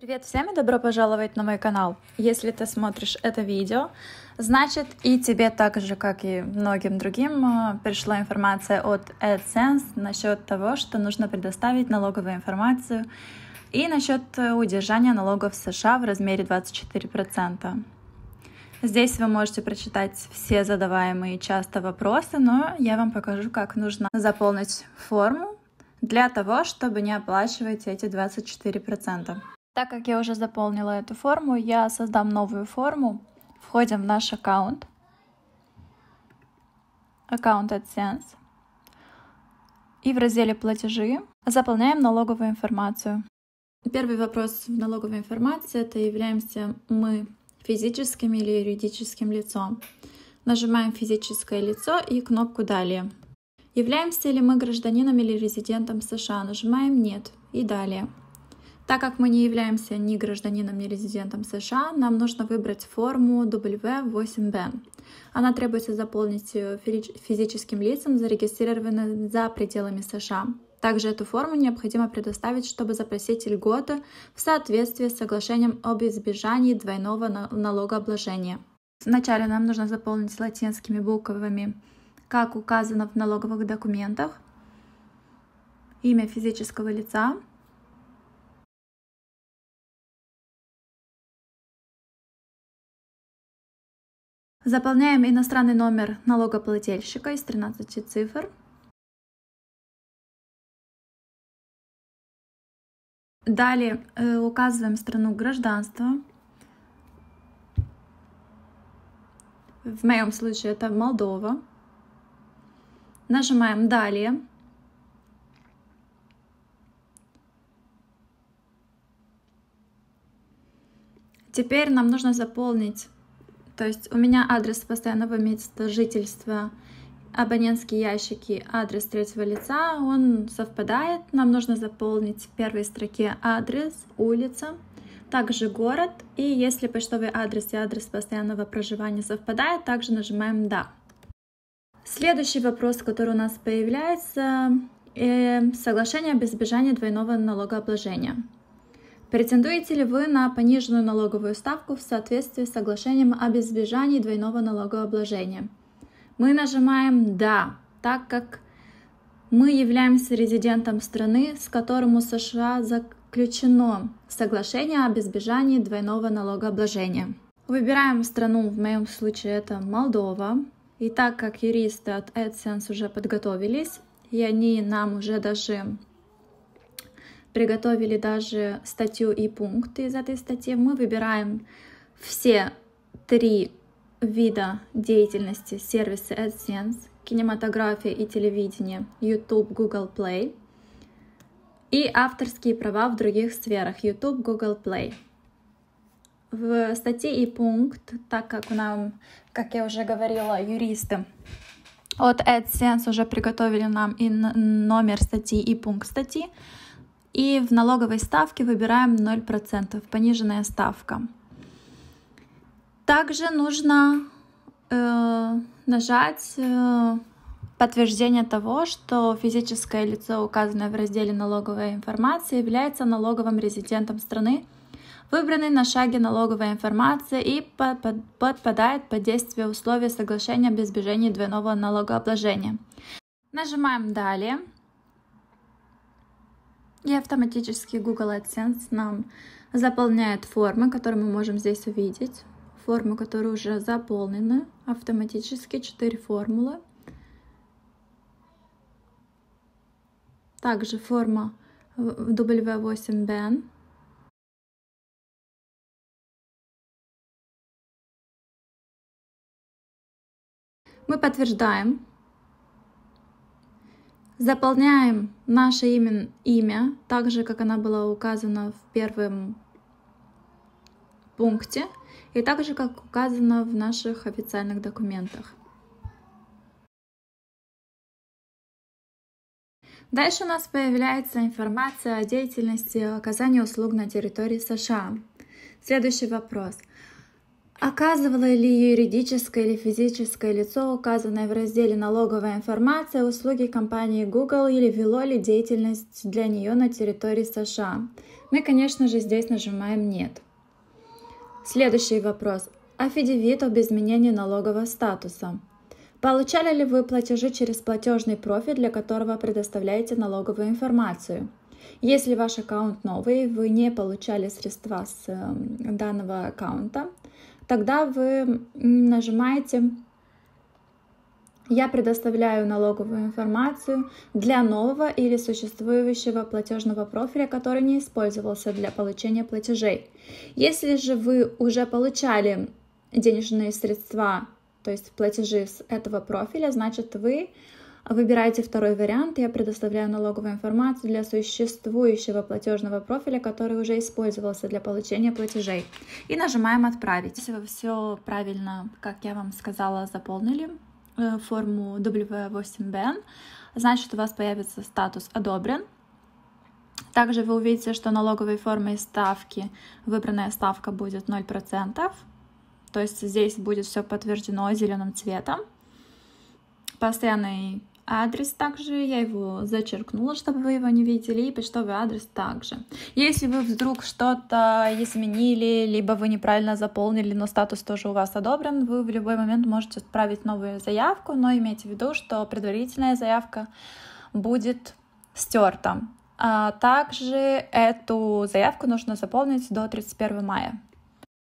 Привет всем и добро пожаловать на мой канал. Если ты смотришь это видео, значит и тебе так же, как и многим другим, э, пришла информация от AdSense насчет того, что нужно предоставить налоговую информацию и насчет э, удержания налогов в США в размере 24%. Здесь вы можете прочитать все задаваемые часто вопросы, но я вам покажу, как нужно заполнить форму для того, чтобы не оплачивать эти 24%. Так как я уже заполнила эту форму, я создам новую форму. Входим в наш аккаунт. Аккаунт AdSense. И в разделе «Платежи» заполняем налоговую информацию. Первый вопрос в налоговой информации – это являемся мы физическим или юридическим лицом. Нажимаем «Физическое лицо» и кнопку «Далее». Являемся ли мы гражданином или резидентом США? Нажимаем «Нет» и «Далее». Так как мы не являемся ни гражданином, ни резидентом США, нам нужно выбрать форму W8B. Она требуется заполнить физическим лицам, зарегистрированным за пределами США. Также эту форму необходимо предоставить, чтобы запросить льготы в соответствии с соглашением об избежании двойного налогообложения. Вначале нам нужно заполнить латинскими буквами, как указано в налоговых документах, имя физического лица – Заполняем иностранный номер налогоплательщика из 13 цифр. Далее э, указываем страну гражданства. В моем случае это Молдова. Нажимаем «Далее». Теперь нам нужно заполнить то есть у меня адрес постоянного места жительства, абонентские ящики, адрес третьего лица, он совпадает. Нам нужно заполнить в первой строке адрес, улица, также город. И если почтовый адрес и адрес постоянного проживания совпадает, также нажимаем «Да». Следующий вопрос, который у нас появляется, э, соглашение об избежании двойного налогообложения. Претендуете ли вы на пониженную налоговую ставку в соответствии с соглашением об избежании двойного налогообложения? Мы нажимаем «Да», так как мы являемся резидентом страны, с которым у США заключено соглашение об избежании двойного налогообложения. Выбираем страну, в моем случае это Молдова. И так как юристы от AdSense уже подготовились, и они нам уже даже приготовили даже статью и пункты из этой статьи. Мы выбираем все три вида деятельности сервисы AdSense, кинематография и телевидение, YouTube, Google Play и авторские права в других сферах YouTube, Google Play. В статье и пункт, так как нам, как я уже говорила, юристы от AdSense уже приготовили нам и номер статьи и пункт статьи, и в налоговой ставке выбираем 0%, пониженная ставка. Также нужно э, нажать э, подтверждение того, что физическое лицо, указанное в разделе налоговая информация, является налоговым резидентом страны, выбранный на шаге налоговая информация и под под подпадает под действие условий соглашения об избежании двойного налогообложения. Нажимаем «Далее». И автоматически Google AdSense нам заполняет формы, которые мы можем здесь увидеть. Формы, которые уже заполнены. Автоматически 4 формулы. Также форма W8BN. Мы подтверждаем Заполняем наше имя, имя так же, как она была указана в первом пункте и так же, как указано в наших официальных документах. Дальше у нас появляется информация о деятельности оказания услуг на территории США. Следующий вопрос – Оказывало ли юридическое или физическое лицо, указанное в разделе «Налоговая информация», услуги компании Google или вело ли деятельность для нее на территории США? Мы, конечно же, здесь нажимаем «Нет». Следующий вопрос. Афидевит об изменении налогового статуса. Получали ли вы платежи через платежный профиль, для которого предоставляете налоговую информацию? Если ваш аккаунт новый, вы не получали средства с эм, данного аккаунта, тогда вы нажимаете «Я предоставляю налоговую информацию для нового или существующего платежного профиля, который не использовался для получения платежей». Если же вы уже получали денежные средства, то есть платежи с этого профиля, значит вы а выбирайте второй вариант. Я предоставляю налоговую информацию для существующего платежного профиля, который уже использовался для получения платежей. И нажимаем «Отправить». Если вы все правильно, как я вам сказала, заполнили э, форму W8BN, значит у вас появится статус «Одобрен». Также вы увидите, что налоговой формой ставки выбранная ставка будет 0%. То есть здесь будет все подтверждено зеленым цветом. Постоянный адрес также, я его зачеркнула, чтобы вы его не видели, и почтовый адрес также. Если вы вдруг что-то изменили, либо вы неправильно заполнили, но статус тоже у вас одобрен, вы в любой момент можете отправить новую заявку, но имейте в виду, что предварительная заявка будет стерта. А также эту заявку нужно заполнить до 31 мая.